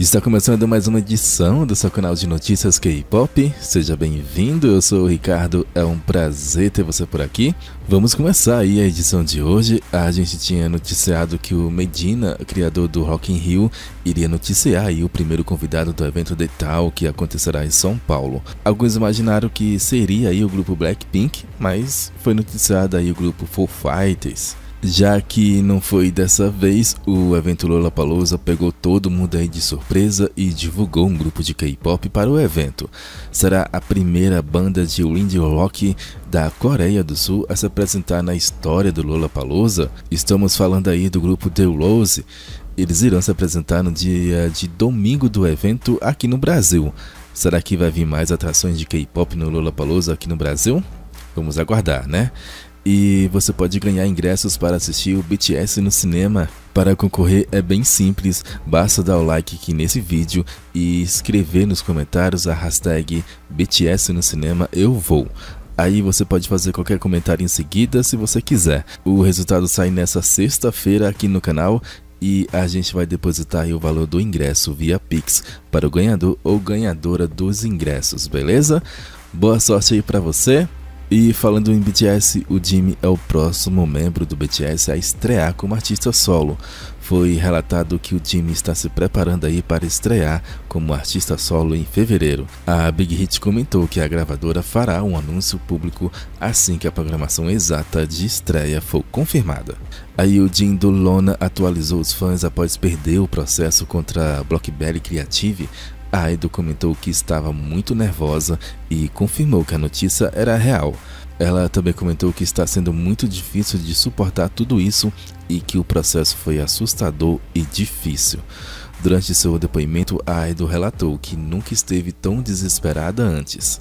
Está começando mais uma edição do seu canal de notícias K-pop. Seja bem-vindo, eu sou o Ricardo, é um prazer ter você por aqui. Vamos começar aí a edição de hoje. A gente tinha noticiado que o Medina, criador do Rock in Rio, iria noticiar aí o primeiro convidado do evento tal que acontecerá em São Paulo. Alguns imaginaram que seria aí o grupo Blackpink, mas foi noticiado aí o grupo Foo Fighters. Já que não foi dessa vez, o evento Lollapalooza pegou todo mundo aí de surpresa e divulgou um grupo de K-pop para o evento. Será a primeira banda de indie rock da Coreia do Sul a se apresentar na história do Lollapalooza. Estamos falando aí do grupo The Rose. Eles irão se apresentar no dia de domingo do evento aqui no Brasil. Será que vai vir mais atrações de K-pop no Lollapalooza aqui no Brasil? Vamos aguardar, né? E você pode ganhar ingressos para assistir o BTS no cinema. Para concorrer é bem simples, basta dar o like aqui nesse vídeo e escrever nos comentários a hashtag BTS no cinema eu vou. Aí você pode fazer qualquer comentário em seguida se você quiser. O resultado sai nessa sexta-feira aqui no canal e a gente vai depositar o valor do ingresso via Pix para o ganhador ou ganhadora dos ingressos, beleza? Boa sorte aí para você. E falando em BTS, o Jimmy é o próximo membro do BTS a estrear como artista solo. Foi relatado que o Jimmy está se preparando aí para estrear como artista solo em fevereiro. A Big Hit comentou que a gravadora fará um anúncio público assim que a programação exata de estreia for confirmada. Aí o Jim do Lona atualizou os fãs após perder o processo contra a Blockberry Creative Aido comentou que estava muito nervosa e confirmou que a notícia era real. Ela também comentou que está sendo muito difícil de suportar tudo isso e que o processo foi assustador e difícil. Durante seu depoimento, Aido relatou que nunca esteve tão desesperada antes.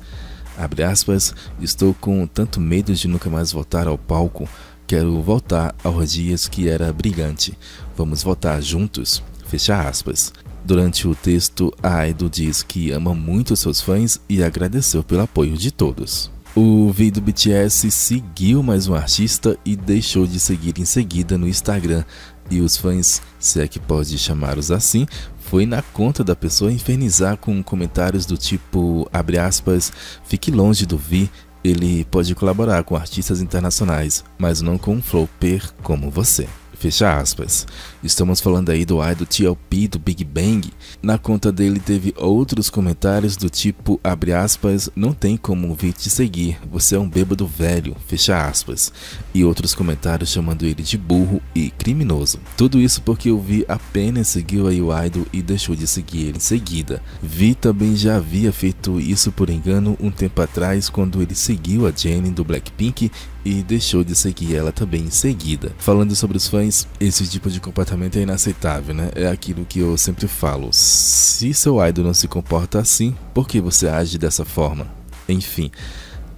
Aspas, estou com tanto medo de nunca mais voltar ao palco, quero voltar aos dias que era brilhante. Vamos voltar juntos. Fecha aspas. Durante o texto, a Aido diz que ama muito seus fãs e agradeceu pelo apoio de todos. O V do BTS seguiu mais um artista e deixou de seguir em seguida no Instagram. E os fãs, se é que pode chamá-los assim, foi na conta da pessoa infernizar com comentários do tipo, abre aspas, fique longe do Vi, ele pode colaborar com artistas internacionais, mas não com um flopper como você. Fecha aspas. Estamos falando aí do ar do TLP do Big Bang. Na conta dele teve outros comentários do tipo, abre aspas, não tem como vir te seguir, você é um bêbado velho, fecha aspas. E outros comentários chamando ele de burro e criminoso. Tudo isso porque o Vi apenas seguiu aí o idol e deixou de seguir ele em seguida. Vi também já havia feito isso por engano um tempo atrás quando ele seguiu a Jenny do Blackpink e deixou de seguir ela também em seguida. Falando sobre os fãs, esse tipo de comportamento é inaceitável, né? É aquilo que eu sempre falo. Se seu idol não se comporta assim, por que você age dessa forma? Enfim.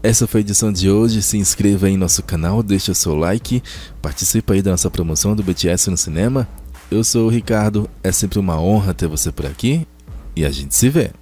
Essa foi a edição de hoje. Se inscreva aí no nosso canal, deixa seu like, participe aí da nossa promoção do BTS no cinema. Eu sou o Ricardo, é sempre uma honra ter você por aqui e a gente se vê.